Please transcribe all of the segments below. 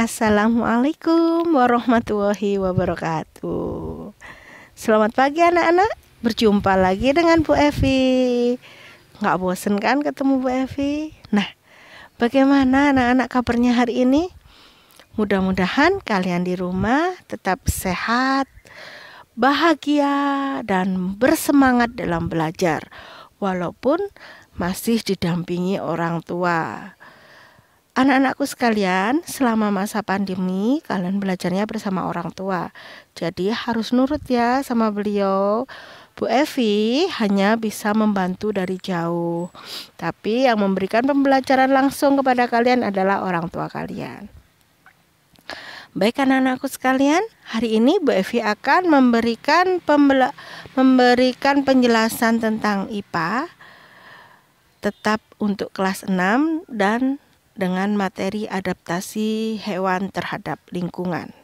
Assalamualaikum warahmatullahi wabarakatuh. Selamat pagi anak-anak. Berjumpa lagi dengan Bu Evi. Nggak bosen kan ketemu Bu Evi? Nah, bagaimana anak-anak kabarnya hari ini? Mudah-mudahan kalian di rumah tetap sehat, bahagia, dan bersemangat dalam belajar. Walaupun masih didampingi orang tua. Anak-anakku sekalian, selama masa pandemi kalian belajarnya bersama orang tua. Jadi harus nurut ya sama beliau. Bu Evi hanya bisa membantu dari jauh. Tapi yang memberikan pembelajaran langsung kepada kalian adalah orang tua kalian. Baik anak-anakku sekalian, hari ini Bu Evi akan memberikan pembela memberikan penjelasan tentang IPA tetap untuk kelas 6 dan dengan materi adaptasi hewan terhadap lingkungan.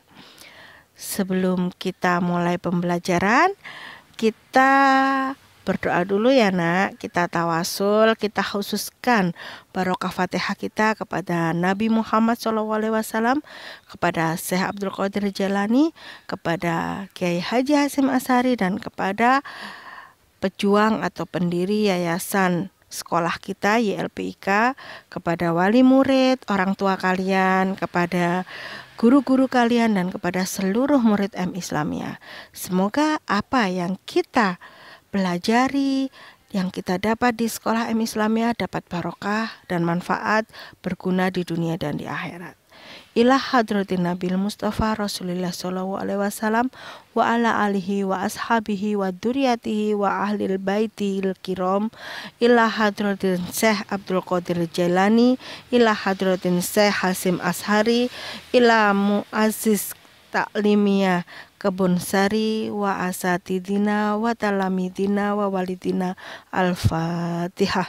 Sebelum kita mulai pembelajaran, kita berdoa dulu ya nak kita tawasul kita khususkan barokah fatihah kita kepada Nabi Muhammad SAW kepada Syekh Abdul Qadir Jalani kepada Kiai Haji Hasim Asari dan kepada pejuang atau pendiri yayasan sekolah kita YLPIK kepada wali murid, orang tua kalian, kepada guru-guru kalian dan kepada seluruh murid M Islamia. Semoga apa yang kita pelajari yang kita dapat di sekolah M Islamia dapat barokah dan manfaat berguna di dunia dan di akhirat ila hadratin Nabil Mustafa Rasulullah Shallallahu alaihi wasallam wa ala alihi wa ashabihi wa duriyatihi wa ahlil baitil kiram ila hadratin Syekh Abdul Qadir Jailani ila hadratin Syekh Hasim Ashari ila Muaziz Taklimia Kebonsari wa asatidina wa talamidina wa walidina al-fatihah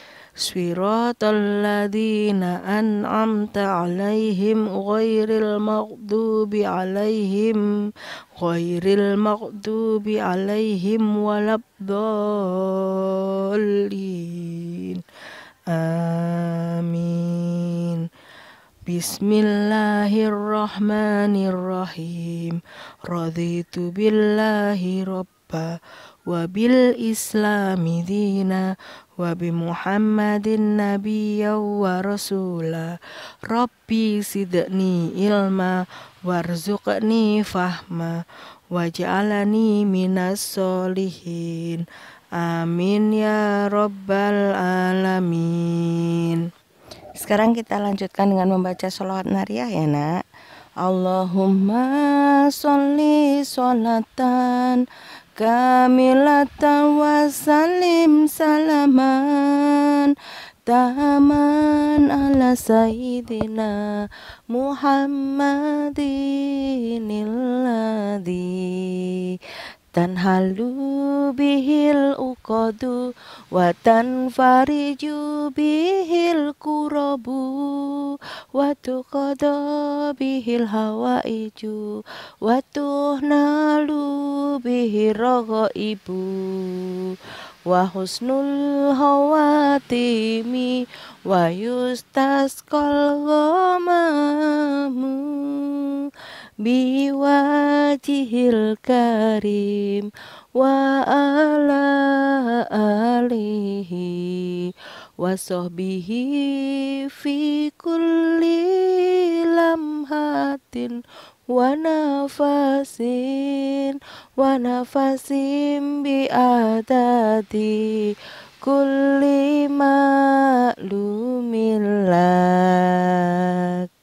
صراط الذين أنعمت عليهم غير المغضوب عليهم غير المغضوب عليهم ولا الضالين آمين بسم الله الرحمن الرحيم رضيت بالله ربا وبالإسلام دينا وبمحمد نبيا ورسولا ربي زدني علما وارزقني فهما واجعلني من الصالحين Amin ya Rabbal Alamin. Sekarang kita lanjutkan dengan membaca sholawat nariah ya nak. Allahumma sholli sholatan Kamilat wa salim salaman taman ala sayyidina Muhammadiniladi, dan halu bihil ukodu, wa tanfariju bihil kurobu watu kodo bihil hawaiju watu nalu bihil rogo ibu wa husnul hawatimi wa kolgomamu, gomamu biwajihil karim wa ala alihi wasohbihi fi kulli lamhatin wa nafasin wa nafasin bi adati kulli ma'lumillah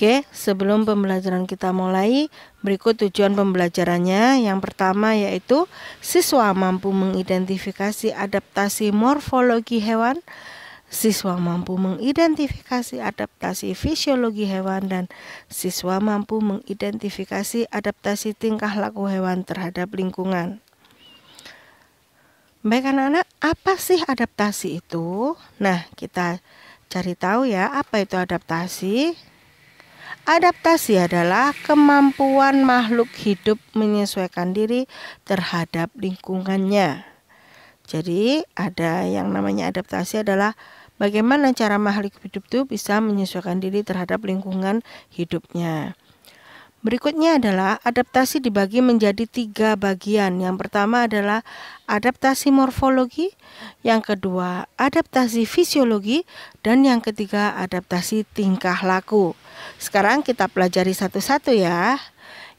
Oke, sebelum pembelajaran kita mulai, Berikut tujuan pembelajarannya. Yang pertama yaitu siswa mampu mengidentifikasi adaptasi morfologi hewan, siswa mampu mengidentifikasi adaptasi fisiologi hewan dan siswa mampu mengidentifikasi adaptasi tingkah laku hewan terhadap lingkungan. Baik anak-anak, apa sih adaptasi itu? Nah, kita cari tahu ya apa itu adaptasi. Adaptasi adalah kemampuan makhluk hidup menyesuaikan diri terhadap lingkungannya. Jadi, ada yang namanya adaptasi adalah bagaimana cara makhluk hidup itu bisa menyesuaikan diri terhadap lingkungan hidupnya. Berikutnya adalah adaptasi dibagi menjadi tiga bagian. Yang pertama adalah adaptasi morfologi, yang kedua adaptasi fisiologi, dan yang ketiga adaptasi tingkah laku. Sekarang kita pelajari satu-satu ya.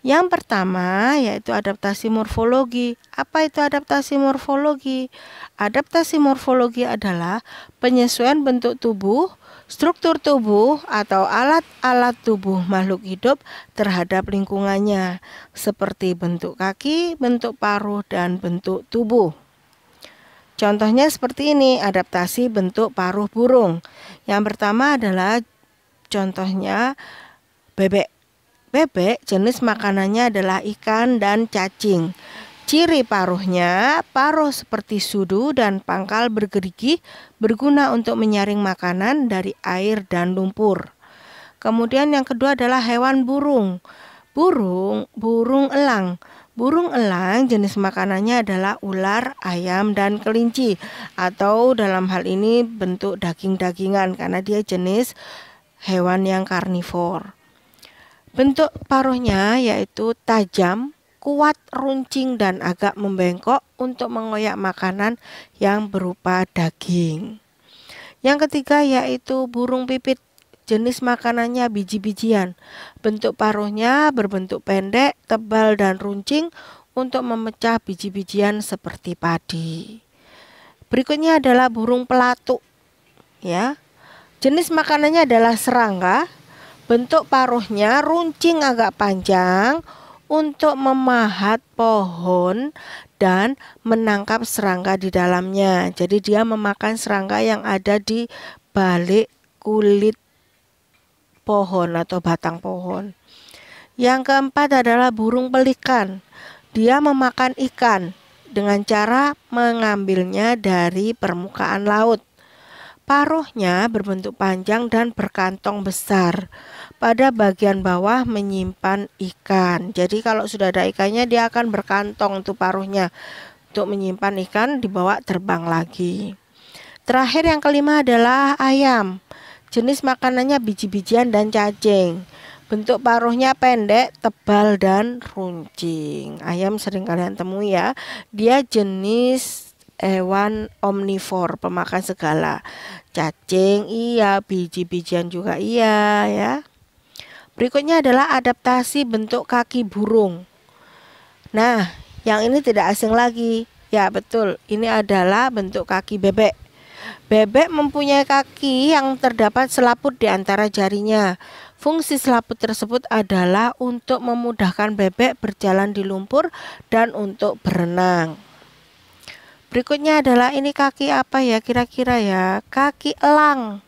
Yang pertama yaitu adaptasi morfologi. Apa itu adaptasi morfologi? Adaptasi morfologi adalah penyesuaian bentuk tubuh, struktur tubuh, atau alat-alat tubuh makhluk hidup terhadap lingkungannya, seperti bentuk kaki, bentuk paruh, dan bentuk tubuh. Contohnya seperti ini, adaptasi bentuk paruh burung. Yang pertama adalah contohnya bebek. Bebek jenis makanannya adalah ikan dan cacing. Ciri paruhnya, paruh seperti sudu dan pangkal bergerigi berguna untuk menyaring makanan dari air dan lumpur. Kemudian yang kedua adalah hewan burung. Burung, burung elang. Burung elang jenis makanannya adalah ular, ayam, dan kelinci atau dalam hal ini bentuk daging-dagingan karena dia jenis hewan yang karnivor. Bentuk paruhnya yaitu tajam, kuat, runcing, dan agak membengkok untuk mengoyak makanan yang berupa daging. Yang ketiga yaitu burung pipit. Jenis makanannya biji-bijian. Bentuk paruhnya berbentuk pendek, tebal, dan runcing untuk memecah biji-bijian seperti padi. Berikutnya adalah burung pelatuk. Ya. Jenis makanannya adalah serangga. Bentuk paruhnya runcing agak panjang, untuk memahat pohon dan menangkap serangga di dalamnya. Jadi dia memakan serangga yang ada di balik kulit pohon atau batang pohon. Yang keempat adalah burung pelikan. Dia memakan ikan dengan cara mengambilnya dari permukaan laut. Paruhnya berbentuk panjang dan berkantong besar pada bagian bawah menyimpan ikan. Jadi kalau sudah ada ikannya dia akan berkantong tuh paruhnya untuk menyimpan ikan dibawa terbang lagi. Terakhir yang kelima adalah ayam. Jenis makanannya biji-bijian dan cacing. Bentuk paruhnya pendek, tebal dan runcing. Ayam sering kalian temui ya. Dia jenis hewan omnivor, pemakan segala. Cacing iya, biji-bijian juga iya ya. Berikutnya adalah adaptasi bentuk kaki burung. Nah, yang ini tidak asing lagi. Ya, betul. Ini adalah bentuk kaki bebek. Bebek mempunyai kaki yang terdapat selaput di antara jarinya. Fungsi selaput tersebut adalah untuk memudahkan bebek berjalan di lumpur dan untuk berenang. Berikutnya adalah ini kaki apa ya kira-kira ya? Kaki elang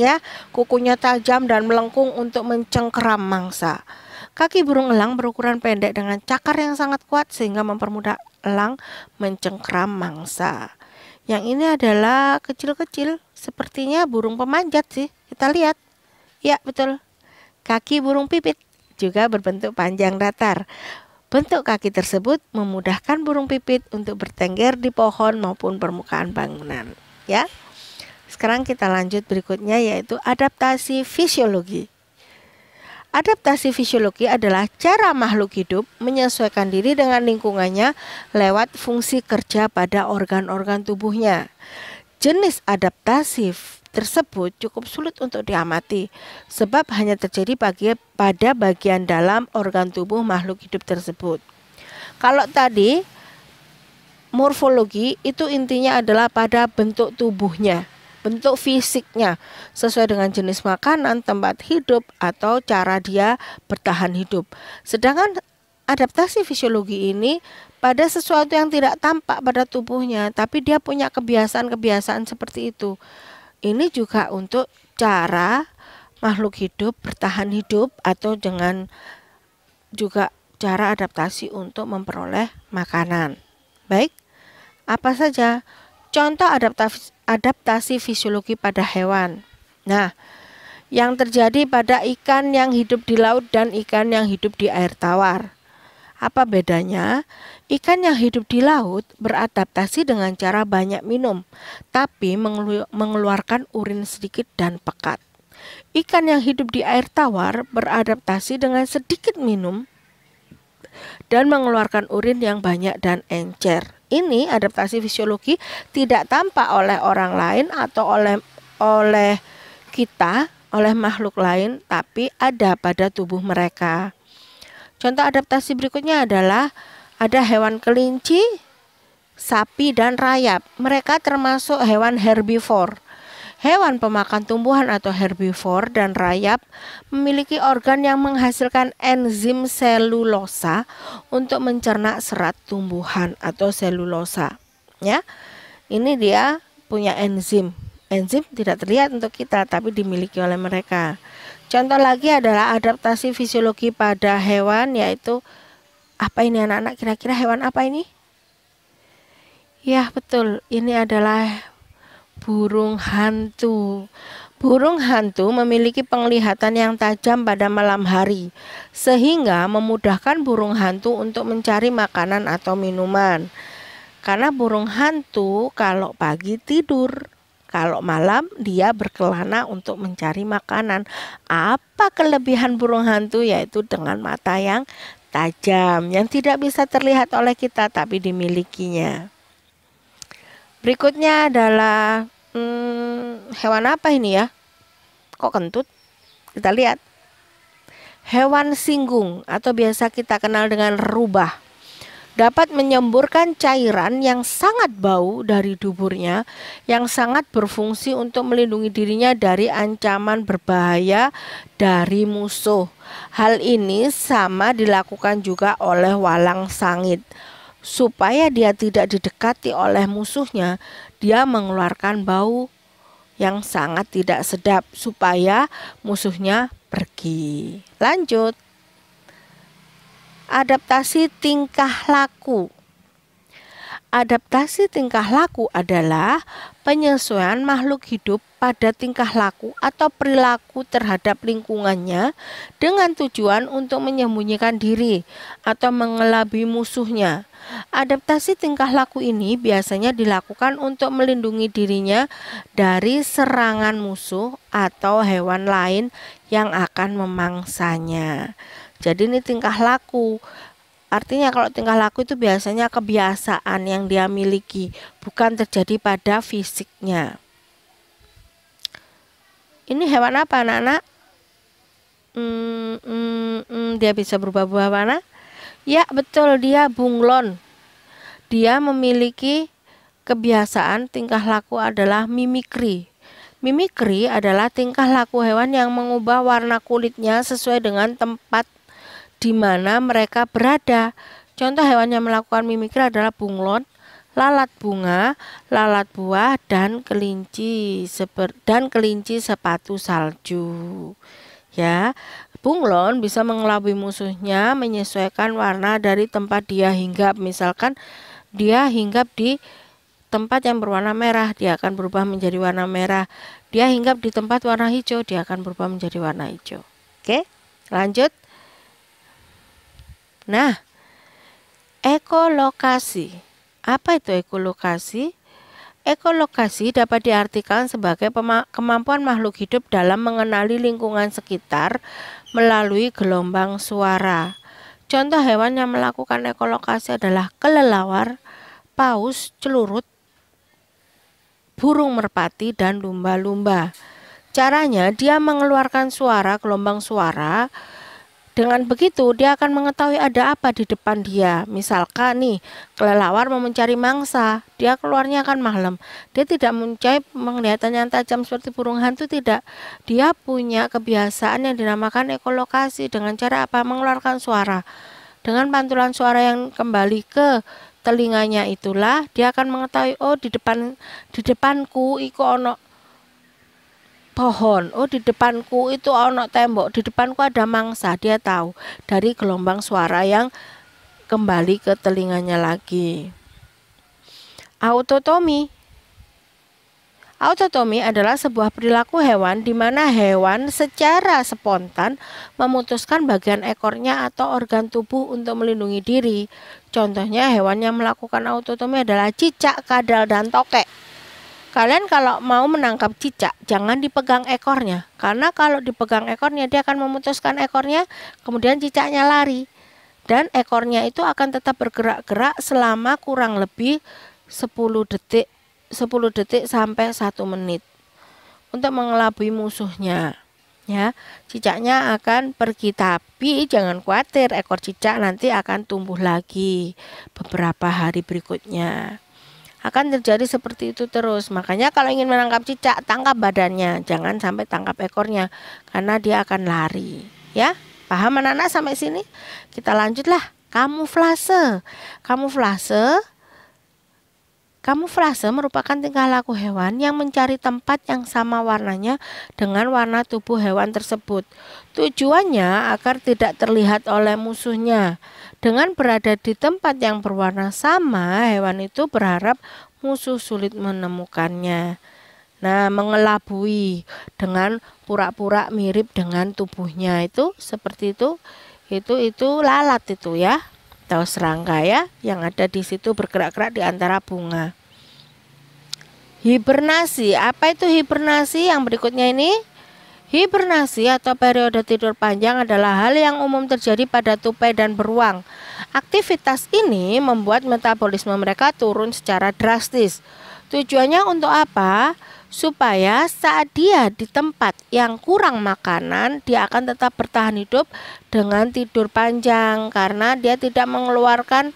ya, kukunya tajam dan melengkung untuk mencengkeram mangsa. Kaki burung elang berukuran pendek dengan cakar yang sangat kuat sehingga mempermudah elang mencengkeram mangsa. Yang ini adalah kecil-kecil, sepertinya burung pemanjat sih. Kita lihat. Ya, betul. Kaki burung pipit juga berbentuk panjang datar. Bentuk kaki tersebut memudahkan burung pipit untuk bertengger di pohon maupun permukaan bangunan, ya sekarang kita lanjut berikutnya yaitu adaptasi fisiologi. Adaptasi fisiologi adalah cara makhluk hidup menyesuaikan diri dengan lingkungannya lewat fungsi kerja pada organ-organ tubuhnya. Jenis adaptasi tersebut cukup sulit untuk diamati sebab hanya terjadi bagi, pada bagian dalam organ tubuh makhluk hidup tersebut. Kalau tadi morfologi itu intinya adalah pada bentuk tubuhnya bentuk fisiknya sesuai dengan jenis makanan, tempat hidup, atau cara dia bertahan hidup. Sedangkan adaptasi fisiologi ini pada sesuatu yang tidak tampak pada tubuhnya, tapi dia punya kebiasaan-kebiasaan seperti itu. Ini juga untuk cara makhluk hidup bertahan hidup atau dengan juga cara adaptasi untuk memperoleh makanan. Baik, apa saja Contoh adaptasi, adaptasi fisiologi pada hewan. Nah, yang terjadi pada ikan yang hidup di laut dan ikan yang hidup di air tawar. Apa bedanya? Ikan yang hidup di laut beradaptasi dengan cara banyak minum, tapi mengelu mengeluarkan urin sedikit dan pekat. Ikan yang hidup di air tawar beradaptasi dengan sedikit minum dan mengeluarkan urin yang banyak dan encer ini adaptasi fisiologi tidak tampak oleh orang lain atau oleh oleh kita, oleh makhluk lain, tapi ada pada tubuh mereka. Contoh adaptasi berikutnya adalah ada hewan kelinci, sapi dan rayap. Mereka termasuk hewan herbivore Hewan pemakan tumbuhan atau herbivore dan rayap memiliki organ yang menghasilkan enzim selulosa untuk mencerna serat tumbuhan atau selulosa. Ya. Ini dia punya enzim. Enzim tidak terlihat untuk kita tapi dimiliki oleh mereka. Contoh lagi adalah adaptasi fisiologi pada hewan yaitu apa ini anak-anak kira-kira hewan apa ini? Ya, betul. Ini adalah burung hantu. Burung hantu memiliki penglihatan yang tajam pada malam hari, sehingga memudahkan burung hantu untuk mencari makanan atau minuman. Karena burung hantu, kalau pagi tidur, kalau malam dia berkelana untuk mencari makanan. Apa kelebihan burung hantu, yaitu dengan mata yang tajam yang tidak bisa terlihat oleh kita, tapi dimilikinya. Berikutnya adalah hmm, hewan apa ini ya? Kok kentut? Kita lihat. Hewan singgung atau biasa kita kenal dengan rubah dapat menyemburkan cairan yang sangat bau dari duburnya yang sangat berfungsi untuk melindungi dirinya dari ancaman berbahaya dari musuh. Hal ini sama dilakukan juga oleh walang sangit supaya dia tidak didekati oleh musuhnya, dia mengeluarkan bau yang sangat tidak sedap supaya musuhnya pergi. Lanjut. Adaptasi tingkah laku. Adaptasi tingkah laku adalah penyesuaian makhluk hidup pada tingkah laku atau perilaku terhadap lingkungannya dengan tujuan untuk menyembunyikan diri atau mengelabui musuhnya. Adaptasi tingkah laku ini biasanya dilakukan untuk melindungi dirinya dari serangan musuh atau hewan lain yang akan memangsanya. Jadi ini tingkah laku Artinya kalau tingkah laku itu biasanya kebiasaan yang dia miliki, bukan terjadi pada fisiknya. Ini hewan apa anak-anak? Hmm, hmm, hmm, dia bisa berubah-ubah warna? Ya betul dia bunglon. Dia memiliki kebiasaan tingkah laku adalah mimikri. Mimikri adalah tingkah laku hewan yang mengubah warna kulitnya sesuai dengan tempat di mana mereka berada. Contoh hewan yang melakukan mimikri adalah bunglon, lalat bunga, lalat buah, dan kelinci seper, dan kelinci sepatu salju. Ya, bunglon bisa mengelabui musuhnya menyesuaikan warna dari tempat dia hinggap. Misalkan dia hinggap di tempat yang berwarna merah, dia akan berubah menjadi warna merah. Dia hinggap di tempat warna hijau, dia akan berubah menjadi warna hijau. Oke, lanjut. Nah, ekolokasi. Apa itu ekolokasi? Ekolokasi dapat diartikan sebagai kemampuan makhluk hidup dalam mengenali lingkungan sekitar melalui gelombang suara. Contoh hewan yang melakukan ekolokasi adalah kelelawar, paus, celurut, burung merpati, dan lumba-lumba. Caranya, dia mengeluarkan suara, gelombang suara, dengan begitu, dia akan mengetahui ada apa di depan dia. Misalkan nih, kelelawar mau mencari mangsa, dia keluarnya akan malam. Dia tidak mencari penglihatan yang tajam seperti burung hantu, tidak. Dia punya kebiasaan yang dinamakan ekolokasi dengan cara apa? Mengeluarkan suara. Dengan pantulan suara yang kembali ke telinganya itulah dia akan mengetahui oh di depan di depanku iku ono pohon. Oh, di depanku itu ono tembok, di depanku ada mangsa. Dia tahu dari gelombang suara yang kembali ke telinganya lagi. Autotomi Autotomi adalah sebuah perilaku hewan di mana hewan secara spontan memutuskan bagian ekornya atau organ tubuh untuk melindungi diri. Contohnya hewan yang melakukan autotomi adalah cicak, kadal, dan tokek. Kalian kalau mau menangkap cicak, jangan dipegang ekornya. Karena kalau dipegang ekornya, dia akan memutuskan ekornya, kemudian cicaknya lari. Dan ekornya itu akan tetap bergerak-gerak selama kurang lebih 10 detik, 10 detik sampai 1 menit. Untuk mengelabui musuhnya. Ya, cicaknya akan pergi tapi jangan khawatir ekor cicak nanti akan tumbuh lagi beberapa hari berikutnya akan terjadi seperti itu terus. Makanya kalau ingin menangkap cicak, tangkap badannya, jangan sampai tangkap ekornya karena dia akan lari, ya. Paham anak-anak sampai sini? Kita lanjutlah. Kamuflase. Kamuflase Kamuflase merupakan tingkah laku hewan yang mencari tempat yang sama warnanya dengan warna tubuh hewan tersebut. Tujuannya agar tidak terlihat oleh musuhnya. Dengan berada di tempat yang berwarna sama, hewan itu berharap musuh sulit menemukannya. Nah, mengelabui dengan pura-pura mirip dengan tubuhnya itu seperti itu. Itu itu lalat itu ya atau serangga ya yang ada di situ bergerak-gerak di antara bunga. Hibernasi, apa itu hibernasi? Yang berikutnya ini Hibernasi atau periode tidur panjang adalah hal yang umum terjadi pada tupai dan beruang. Aktivitas ini membuat metabolisme mereka turun secara drastis. Tujuannya untuk apa? supaya saat dia di tempat yang kurang makanan dia akan tetap bertahan hidup dengan tidur panjang karena dia tidak mengeluarkan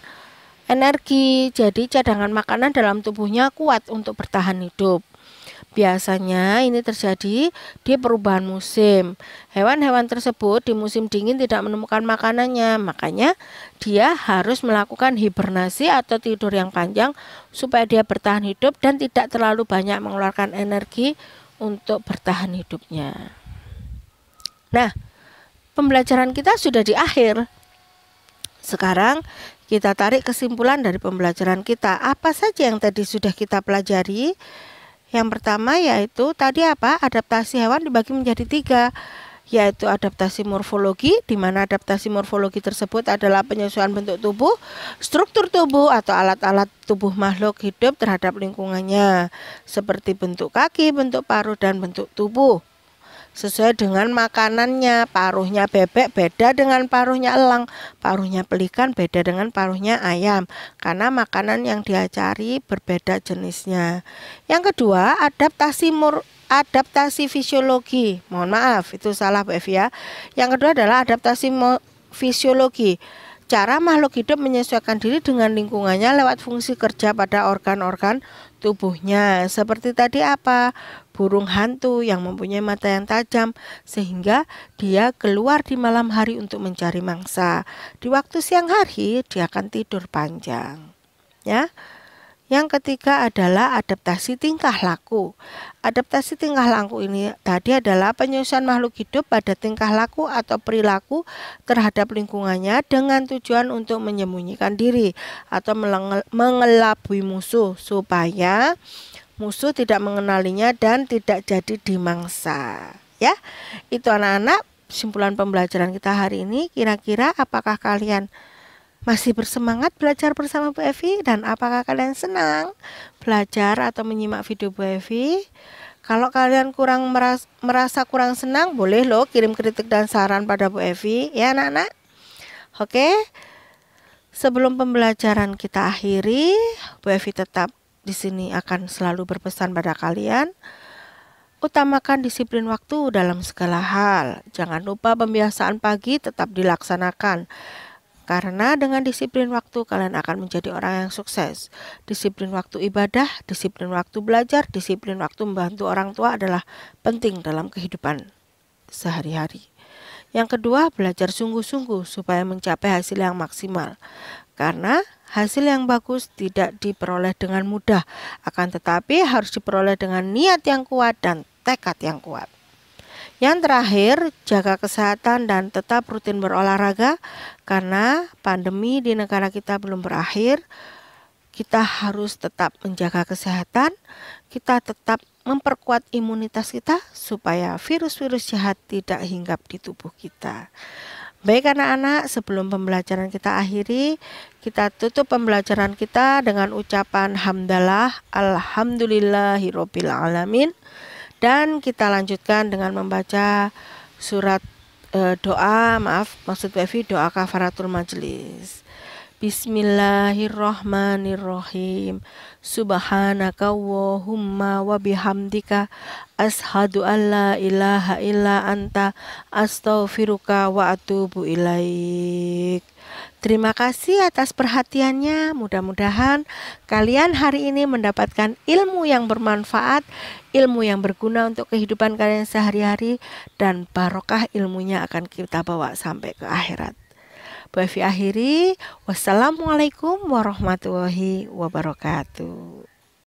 energi jadi cadangan makanan dalam tubuhnya kuat untuk bertahan hidup Biasanya ini terjadi di perubahan musim. Hewan-hewan tersebut di musim dingin tidak menemukan makanannya, makanya dia harus melakukan hibernasi atau tidur yang panjang supaya dia bertahan hidup dan tidak terlalu banyak mengeluarkan energi untuk bertahan hidupnya. Nah, pembelajaran kita sudah di akhir. Sekarang kita tarik kesimpulan dari pembelajaran kita. Apa saja yang tadi sudah kita pelajari? Yang pertama yaitu tadi apa? Adaptasi hewan dibagi menjadi tiga yaitu adaptasi morfologi di mana adaptasi morfologi tersebut adalah penyesuaian bentuk tubuh, struktur tubuh atau alat-alat tubuh makhluk hidup terhadap lingkungannya seperti bentuk kaki, bentuk paruh, dan bentuk tubuh sesuai dengan makanannya. Paruhnya bebek beda dengan paruhnya elang, paruhnya pelikan beda dengan paruhnya ayam karena makanan yang dia cari berbeda jenisnya. Yang kedua, adaptasi mur adaptasi fisiologi. Mohon maaf, itu salah Bev ya. Yang kedua adalah adaptasi fisiologi cara makhluk hidup menyesuaikan diri dengan lingkungannya lewat fungsi kerja pada organ-organ tubuhnya. Seperti tadi apa? burung hantu yang mempunyai mata yang tajam sehingga dia keluar di malam hari untuk mencari mangsa. Di waktu siang hari dia akan tidur panjang. Ya. Yang ketiga adalah adaptasi tingkah laku. Adaptasi tingkah laku ini tadi adalah penyusunan makhluk hidup pada tingkah laku atau perilaku terhadap lingkungannya dengan tujuan untuk menyembunyikan diri atau mengelabui musuh supaya musuh tidak mengenalinya dan tidak jadi dimangsa. Ya, itu anak-anak simpulan pembelajaran kita hari ini. Kira-kira apakah kalian masih bersemangat belajar bersama Bu Evi dan apakah kalian senang belajar atau menyimak video Bu Evi? Kalau kalian kurang merasa, merasa kurang senang, boleh loh kirim kritik dan saran pada Bu Evi ya anak-anak. Oke. Sebelum pembelajaran kita akhiri, Bu Evi tetap di sini akan selalu berpesan pada kalian utamakan disiplin waktu dalam segala hal. Jangan lupa pembiasaan pagi tetap dilaksanakan. Karena dengan disiplin waktu kalian akan menjadi orang yang sukses. Disiplin waktu ibadah, disiplin waktu belajar, disiplin waktu membantu orang tua adalah penting dalam kehidupan sehari-hari. Yang kedua, belajar sungguh-sungguh supaya mencapai hasil yang maksimal karena hasil yang bagus tidak diperoleh dengan mudah, akan tetapi harus diperoleh dengan niat yang kuat dan tekad yang kuat. Yang terakhir, jaga kesehatan dan tetap rutin berolahraga karena pandemi di negara kita belum berakhir. Kita harus tetap menjaga kesehatan, kita tetap memperkuat imunitas kita supaya virus-virus jahat tidak hinggap di tubuh kita. Baik anak-anak, sebelum pembelajaran kita akhiri, kita tutup pembelajaran kita dengan ucapan hamdalah alhamdulillahirabbil alamin dan kita lanjutkan dengan membaca surat e, doa, maaf, maksud Wifi doa kafaratul majelis. Bismillahirrahmanirrahim. Subhanaka Allahumma wa bihamdika ashadu an la ilaha illa anta astaghfiruka wa atubu ilaik. Terima kasih atas perhatiannya. Mudah-mudahan kalian hari ini mendapatkan ilmu yang bermanfaat, ilmu yang berguna untuk kehidupan kalian sehari-hari dan barokah ilmunya akan kita bawa sampai ke akhirat. Evi akhiri, wassalamualaikum warahmatullahi wabarakatuh.